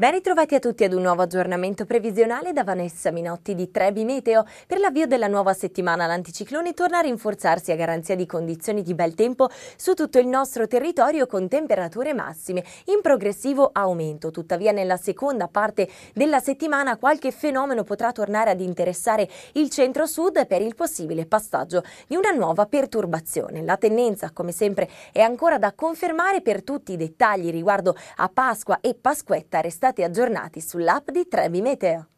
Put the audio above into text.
Ben ritrovati a tutti ad un nuovo aggiornamento previsionale da Vanessa Minotti di Trebi Meteo. Per l'avvio della nuova settimana l'anticiclone torna a rinforzarsi a garanzia di condizioni di bel tempo su tutto il nostro territorio con temperature massime in progressivo aumento. Tuttavia nella seconda parte della settimana qualche fenomeno potrà tornare ad interessare il centro-sud per il possibile passaggio di una nuova perturbazione. La tendenza, come sempre, è ancora da confermare per tutti i dettagli riguardo a Pasqua e Pasquetta. Restate risultati aggiornati sull'app di Trebi Meteo.